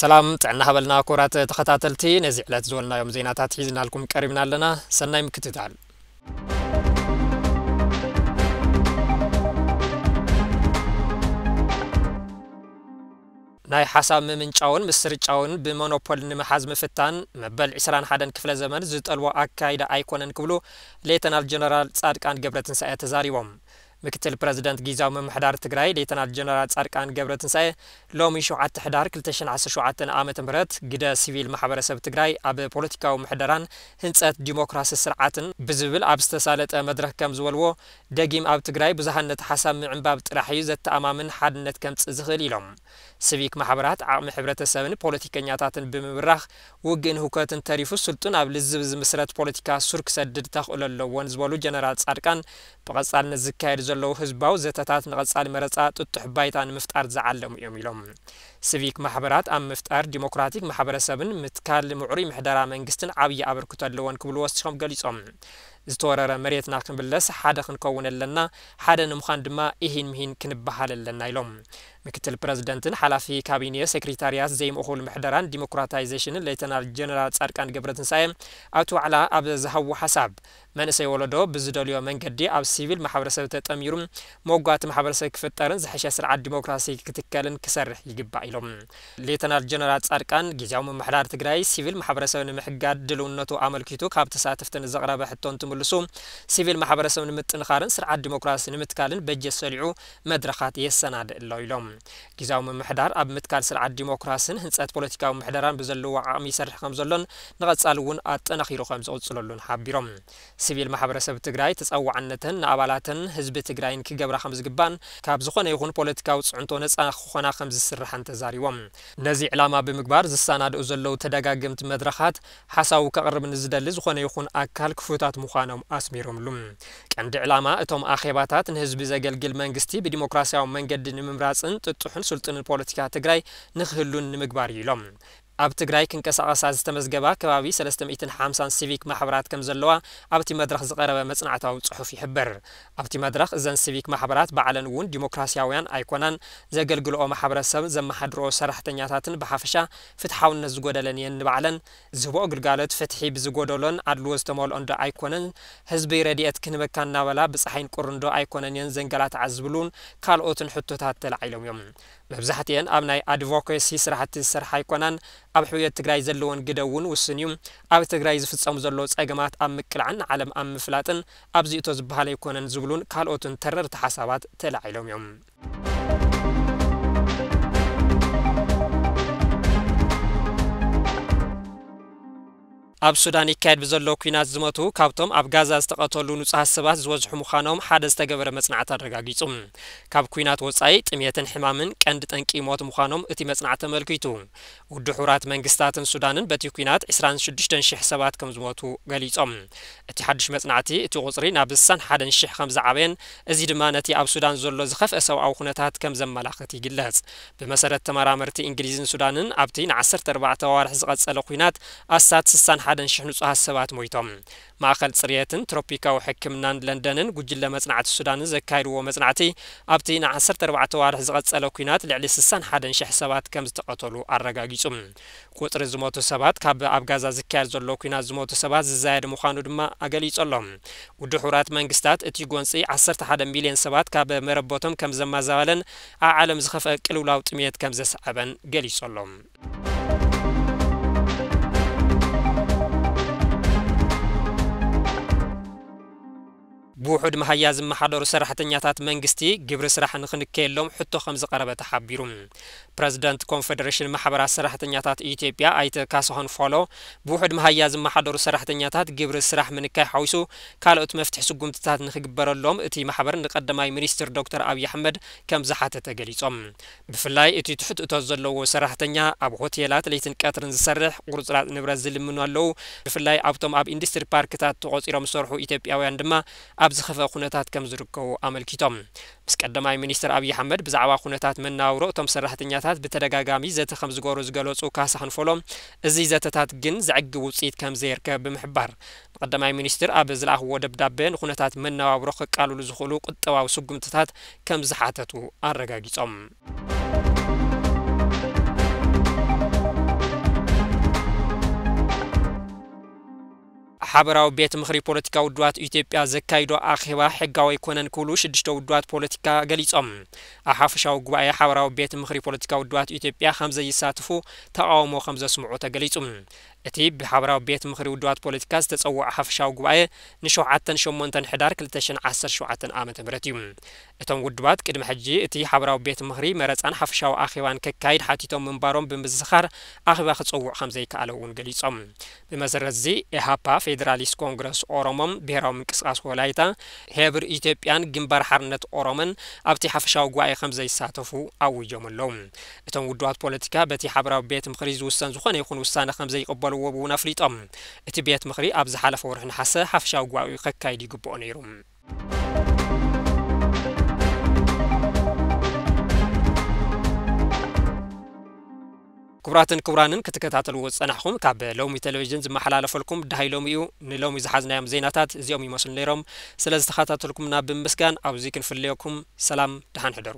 ሰላም ጥዕና ሃበልና ኩራት ተኸታተልቲ ነዚ ዕለት ዝበልናዮም ዜናታት ሒዝናልኩም ቀሪብና ኣለና ሰናይ ምክትታል ናይ ሓሳብ ምምንጫውን ምስርጫውን ብሞኖፖል ንምሓዝ ምፍታን መበል 21 ክፍለ ዘመን ዝጠልቦ ኣካይዳ ኣይኮነን ክብሉ ሌተናል ጀነራል ጻድቃን ገብረትንሳኤ ተዛሪቦም ምክትል ፕረዚደንት ግዜያዊ ምምሕዳር ትግራይ ሌተናል ጀነራል ጻድቃን ገብረ ትንሳኤ ሎሚ 7 ሕዳር 2017 ዓ ም ግደ ሲቪል ማሕበረሰብ ትግራይ ኣብ ፖለቲካዊ ምሕደራን ህንፀት ዲሞክራሲ ስርዓትን ብዝብል ኣብ ዝተሳለጠ መድረክ ከም ዝበልዎ ደጊም ኣብ ትግራይ ብዙሃነት ሓሳብ ምዕንባብ ጥራሕ እዩ ዘተኣማምን ሓድነት ከምፅእ ዝኽእል ኢሎም ሲቪክ ማሕበራት ዓቕሚ ሕብረተሰብን ፖለቲከኛታትን ብምብራኽ ውግእን ህውከትን ተሪፉ ስልጡን ኣብ ልዝብ ዝምስረት ፖለቲካ ሱር ክሰድድ ተኽእሎ ኣለዎን ዝበሉ ጀነራል ጻድቃን ብቐጻልነት ዝካየድ ዘሎ ዘለዉ ህዝባዊ ዘተታት ንቐጻሊ መረፃ ጥጡሕ ባይታ ንምፍጣር ዝዓለሙ እዮም ኢሎም ስቪክ ማሕበራት ኣብ ምፍጣር ዲሞክራቲክ ማሕበረሰብን ምትካል ምዕሩይ ምሕደራ መንግስትን ዓብዪ ኣበርክቶ ኣለዎን ክብሉ ወሲኾም ገሊፆም ዝተወረረ መሬትና ክንብለስ ሓደ ክንከውን ኣለና ሓደ ንምዃን ድማ እሂን ምሂን ክንበሃል ኣለና ኢሎም ምክትል ፕረዚደንትን ሓላፊ ካቢኔ ሴክሬታርያት ዘይምእኹል ምሕደራን ዲሞክራታይዜሽንን ሌተናል ጀነራል ጻድቃን ገብረትንሳኤ ኣቶ ዋዕላ ኣብ ዝሃቡ ሓሳብ መንእሰይ ወለዶ ብዝደልዮ መንገዲ ኣብ ሲቪል ማሕበረሰብ ተጠሚሩ መጓት ማሕበረሰብ ክፍጠርን ዝሐሸ ስርዓት ዲሞክራሲ ክትከልን ክሰርሕ ይግባእ ኢሎም ሌተናል ጀነራል ጻድቃን ግዜያዊ ምምሕዳር ትግራይ ሲቪል ማሕበረሰብ ንምሕጋድ ድልውነቱ ኣመልኪቱ ካብ ተሳትፍትን ዘቕረበ ሕቶን ትምሉ ተመልሶ ሲቪል ማሕበረሰብ ንምጥንኻርን ስርዓት ዲሞክራሲ ንምትካልን በጀ ሰሊዑ መድረኻት የሰናድእ ኢሎም ግዜዊ ምምሕዳር ኣብ ምትካል ስርዓት ዲሞክራሲን ህንፀት ፖለቲካዊ ምሕደራን ብዘለዎ ዓቕሚ ይሰርሕ ከም ዘሎን ንቐጻሊ እውን ኣጠናኺሩ ከም ዝቕፅለሉን ሓቢሮም ሲቪል ማሕበረሰብ ትግራይ ተፀዋዕነትን ንኣባላትን ህዝቢ ትግራይን ክገብራ ከም ዝግባን ካብ ዝኾነ ይኹን ፖለቲካዊ ፅዕንቶ ነፃ ክኾና ከም ዝስርሐን ተዛሪቦም ነዚ ዕላማ ብምግባር ዝሰናድኡ ዘለዉ ተደጋግምቲ መድረኻት ሓሳቡ ከቕርብ ንዝደሊ ዝኾነ ይኹን ኣካል ክፉታት ምዃኑ ምዃኖም ኣስሚሮምሉ ቀንዲ ዕላማ እቶም ኣኼባታት ንህዝቢ ዘገልግል መንግስቲ ብዲሞክራስያዊ መንገዲ ንምምራፅን ጥጡሕን ስልጡንን ፖለቲካ ትግራይ ንክህሉን ንምግባር እዩ ኢሎም ኣብ ትግራይ ክንቀሳቐሳ ዝተመዝገባ ከባቢ 350 ሲቪክ ማሕበራት ከም ዘለዋ ኣብቲ መድረኽ ዝቐረበ መጽናዕታዊ ጽሑፍ ይሕብር ኣብቲ መድረኽ እዘን ሲቪክ ማሕበራት በዕለን እውን ዲሞክራስያውያን ኣይኮናን ዘገልግልኦ ማሕበረሰብ ዘመሓድርኦ ሰራሕተኛታትን ብሓፈሻ ፍትሓውነት ዝጎደለን እየን ንባዕለን ዝህብኦ ግልጋሎት ፍትሒ ብዝጎደሎን ኣድልዎ ዝተመልኦን ዶ ኣይኮነን ህዝቢ ረድኤት ክንበካ እናበላ ብፀሓይን ቁርንዶ ኣይኮነን እየን ዘንገላትዓ ዝብሉን ካልኦትን ሕቶታት ተላዒሎም እዮም መብዛሕትአን ኣብ ናይ ኣድቮኬሲ ስራሕቲ ዝሰርሓ ኣይኮናን ኣብ ሕውየት ትግራይ ዘለዎን ግደ እውን ውስን እዩ ኣብ ትግራይ ዝፍፀሙ ዘሎ ፀገማት ኣብ ምቅልዓን ዓለም ኣብ ምፍላጥን ኣብዚእቶ ዝበሃል ኣይኮነን ዝብሉን ካልኦትን ተረርቲ ሓሳባት ተላዒሎም እዮም ኣብ ሱዳን ይካየድ ብዘሎ ኩናት ዝመቱ ካብቶም ኣብ ጋዛ ዝተቐተሉ ንጹሃት ሰባት ዝበዝሑ ምዃኖም ሓደ ዝተገበረ መጽናዕቲ ኣረጋጊጹ ካብ ኩናት ወጻኢ ጥሜትን ሕማምን ቀንዲ ጠንቂ ሞት ምዃኖም እቲ መጽናዕቲ ኣመልኪቱ ودحورات من قستات السودان بتيكونات إسران شدشتن شح سبات كم زموتو قليتهم اتحدش متنعتي اتغصري نابسان حدن شح خمز عبين أزيد ما نتي أب سودان زلو زخف أسو أو خنتات كم زم ملاختي قلت بمسارة مرتي إنجليزين سودان ابتي عسر تربع توارح زغت سلقينات أسات سسان حدن شح نسوها السبات مويتهم ማእኸል ፅርየትን ትሮፒካዊ ሕክምናን ለንደንን ጉጅለ መፅናዕቲ ሱዳንን ዘካይድዎ መፅናዕቲ ኣብቲ ን14 ወርሒ لعلي سسان ልዕሊ 61,000 سبات ከም تقتلو ኣረጋጊ ገሊጹም ቁጥሪ ዝሞቱ ሰባት ካብ ኣብ ጋዛ ዝካየድ ዘሎ ኩናት ዝሞቱ ሰባት ዝዛየድ ምዃኑ ድማ ኣገሊጹ ኣሎ ውድ ሕራት መንግስታት እቲ ጎንፂ 11 ሚልዮን ሰባት ካብ መረቦቶም ከም ዘማዛበለን ኣብ ዓለም ዝኸፍአ ቅልውላው ጥሜት ከም ዘስዓበን ገሊጹ ኣሎም ብውሑድ መሃያ ዝመሓደሩ ሰራሕተኛታት መንግስቲ ግብሪ ስራሕ ንክንከየሎም ሕቶ ከም ዝቀረበ ተሓቢሩ ፕረዚደንት ኮንፌደሬሽን ማሕበራት ሰራሕተኛታት ኢትዮጵያ ኣይተ ካሳሁን ፎሎ ብውሑድ መሃያ ዝመሓደሩ ሰራሕተኛታት ግብሪ ስራሕ ምንካይ ሓዊሱ ካልኦት መፍትሒ ስጉምትታት ንክግበረሎም እቲ ማሕበር ንቀዳማይ ሚኒስትር ዶክተር ኣብዪ ኣሕመድ ከም ዝሓተተ ገሊፆም ብፍላይ እቲ ትሑት እቶ ዘለዎ ሰራሕተኛ ኣብ ሆቴላት ለይትን ቀትርን ዝሰርሕ ቁርፅራፅ ንብረት ዝልምኑ ኣለው ብፍላይ ኣብቶም ኣብ ኢንዱስትሪ ፓርክታት ተቆፂሮም ዝሰርሑ ኢትዮጵያውያን ድማ ኣብ ዝኸፈ ኩነታት ከም ዝርከቡ ኣመልኪቶም ምስ ቀዳማይ ሚኒስትር ኣብዪ ኣሕመድ ብዛዕባ ኩነታት መነባብሮ እቶም ሰራሕተኛታት ብተደጋጋሚ ዘተ ከም ዝገብሩ ዝገለጹ ካሳ ክንፈሎም እዚ ዘተታት ግን ዘዕግብ ውፅኢት ከም ዘይርከብ ብምሕባር ንቀዳማይ ሚኒስትር ኣብ ዝለኣኽዎ ደብዳበ ንኩነታት መነባብሮ ክቃልሉ ዝኽእሉ ቁጠባዊ ስጉምትታት ከም ዝሓተቱ ኣረጋጊፆም ሓበራዊ ቤት ምክሪ ፖለቲካ ውድባት ኢትዮጵያ ዘካይዶ ኣኼባ ሕጋዊ ኣይኮነን ክብሉ ሽዱሽተ ውድባት ፖለቲካ ገሊፆም ኣብ ሓፈሻዊ ጉባኤ ሓበራዊ ቤት ምክሪ ፖለቲካ ውድባት ኢትዮጵያ ከም ዘይሳትፉ ተቃውሞ ከም ዘስምዑ ተገሊጹ እቲ ብሓበራዊ ቤት ምኽሪ ውድባት ፖለቲካ ዝተፀውዐ ሓፈሻዊ ጉባኤ ን7 8 ሕዳር 217 ዓ ም እዩ እቶም ውድባት ቅድሚ ሕጂ እቲ ሓበራዊ ቤት ምኽሪ መረፃን ሓፈሻዊ ኣኼባን ከካይድ ሓቲቶም ምንባሮም ብምዝኻር ኣኼባ ክፀውዕ ከም ዘይከኣለ እውን ገሊፆም ብመሰረት እዚ ኢሃፓ ፌደራሊስት ኮንግረስ ኦሮሞም ብሄራዊ ምንቅስቃስ ወላይታ ሄብር ኢትዮጵያን ግንባር ሓርነት ኦሮሞን ኣብቲ ሓፈሻዊ ጉባኤ ከም ዘይሳተፉ ኣውጆም ኣለዉ እቶም ውድባት ፖለቲካ በቲ ሓበራዊ ቤት ምኽሪ ዝውሰን ዝኾነ ይኹን ውሳነ ከም ዘይቕበሉ ዝገበርዎ እውን ኣፍሊጦም እቲ ቤት ምክሪ ኣብ ዝሓለፈ ወርሒ ንሓሰ ሓፍሻዊ ጉባኤኡ ከካይድ ይግብኦ ነይሩ ክቡራትን ክቡራንን ክትከታተልዎ ዝፀናሕኹም ካብ ሎሚ ቴሌቭዥን ዝመሓላለፈልኩም ድሃይ ሎሚ እዩ ንሎሚ ዝሓዝናዮም ዜናታት እዚኦም ይመስሉ ነይሮም ስለ ዝተኸታተልኩምና ብምስጋን ኣብዚ ክንፍለየኩም ሰላም ድሓን ሕደሩ